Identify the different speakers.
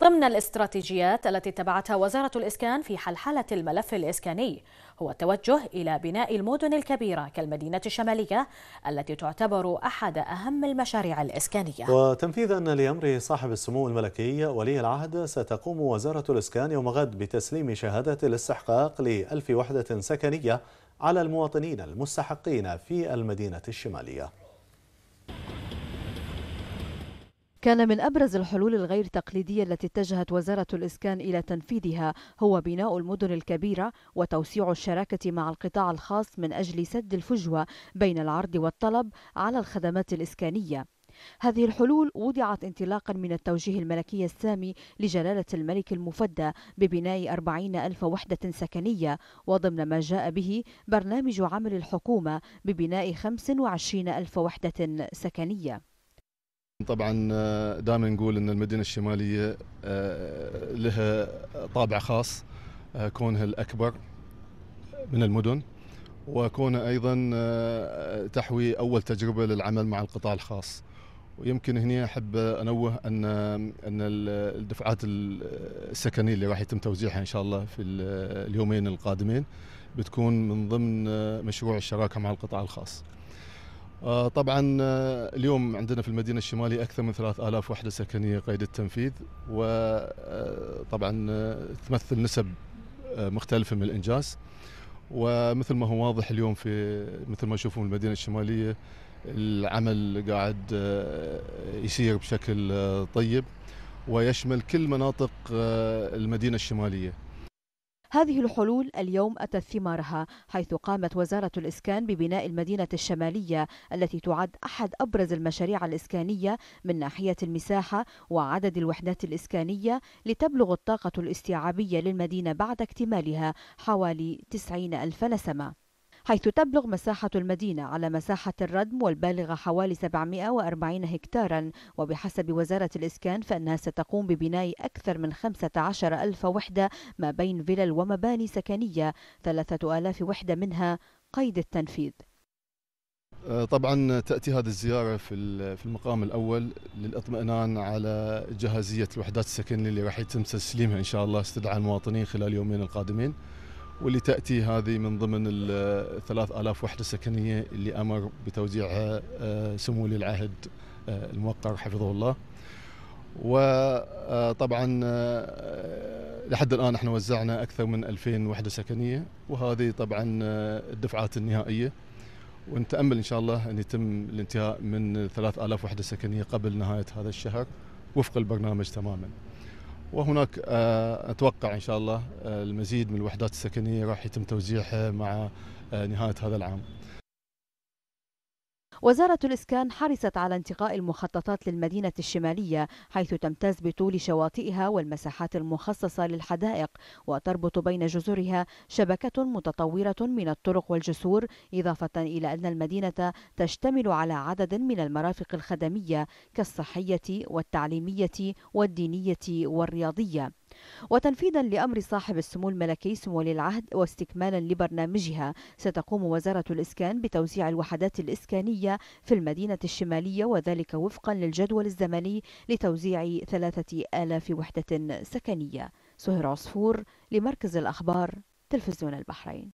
Speaker 1: ضمن الاستراتيجيات التي اتبعتها وزارة الإسكان في حلحلة الملف الإسكاني هو التوجه إلى بناء المدن الكبيرة كالمدينة الشمالية التي تعتبر أحد أهم المشاريع الإسكانية
Speaker 2: وتنفيذا لأمر صاحب السمو الملكي ولي العهد ستقوم وزارة الإسكان يوم غد بتسليم شهادة الاستحقاق لألف وحدة سكنية على المواطنين المستحقين في المدينة الشمالية
Speaker 1: كان من أبرز الحلول الغير تقليدية التي اتجهت وزارة الإسكان إلى تنفيذها هو بناء المدن الكبيرة وتوسيع الشراكة مع القطاع الخاص من أجل سد الفجوة بين العرض والطلب على الخدمات الإسكانية هذه الحلول وضعت انطلاقا من التوجيه الملكي السامي لجلالة الملك المفدى ببناء أربعين ألف وحدة سكنية وضمن ما جاء به برنامج عمل الحكومة ببناء خمس وعشرين ألف وحدة سكنية
Speaker 2: طبعا آه، دائما نقول ان المدينه الشماليه آه، لها طابع خاص آه، كونها الاكبر من المدن وكونها ايضا تحوي اول تجربه للعمل مع القطاع الخاص ويمكن هنا احب انوه ان ان الدفعات السكنيه اللي راح يتم توزيعها ان شاء الله في اليومين القادمين بتكون من ضمن مشروع الشراكه مع القطاع الخاص. آه، طبعا آه، اليوم عندنا في المدينة الشمالية أكثر من 3000 وحدة سكنية قيد التنفيذ وطبعا آه، تمثل نسب مختلفة من الإنجاز ومثل ما هو واضح اليوم في مثل ما تشوفون المدينة الشمالية العمل قاعد يسير بشكل طيب ويشمل كل مناطق المدينة الشمالية
Speaker 1: هذه الحلول اليوم أتت ثمارها حيث قامت وزارة الإسكان ببناء المدينة الشمالية التي تعد أحد أبرز المشاريع الإسكانية من ناحية المساحة وعدد الوحدات الإسكانية لتبلغ الطاقة الاستيعابية للمدينة بعد اكتمالها حوالي 90 ألف نسمة حيث تبلغ مساحة المدينة على مساحة الردم والبالغة حوالي 740 هكتارا وبحسب وزارة الإسكان فإنها ستقوم ببناء أكثر من 15 ألف وحدة ما بين فلل ومباني سكنية 3000 وحدة منها قيد التنفيذ
Speaker 2: آه، طبعا تاتي هذه الزياره في المقام الاول للاطمئنان على جاهزيه الوحدات السكنيه اللي راح يتم تسليمها ان شاء الله استدعاء المواطنين خلال يومين القادمين. واللي تأتي هذه من ضمن ال 3000 وحدة سكنية اللي أمر بتوزيعها آه، سمو ولي العهد الموقر آه، حفظه الله وطبعا آه، لحد الآن احنا وزعنا أكثر من 2000 وحدة سكنية وهذه طبعا الدفعات النهائية ونتأمل إن شاء الله أن يتم الانتهاء من 3000 وحدة سكنية قبل نهاية هذا الشهر وفق البرنامج تماماً وهناك آه، اتوقع ان شاء الله آه، المزيد من الوحدات السكنيه راح يتم توزيعها مع آه، نهايه هذا العام
Speaker 1: وزارة الإسكان حرصت على انتقاء المخططات للمدينة الشمالية حيث تمتاز بطول شواطئها والمساحات المخصصة للحدائق وتربط بين جزرها شبكة متطورة من الطرق والجسور إضافة إلى أن المدينة تشتمل على عدد من المرافق الخدمية كالصحية والتعليمية والدينية والرياضية وتنفيذا لأمر صاحب السمو الملكي سمو ولي العهد واستكمالا لبرنامجها ستقوم وزارة الإسكان بتوزيع الوحدات الإسكانية في المدينة الشمالية وذلك وفقا للجدول الزمني لتوزيع ثلاثة آلاف وحدة سكنية سهر عصفور لمركز الأخبار تلفزيون البحرين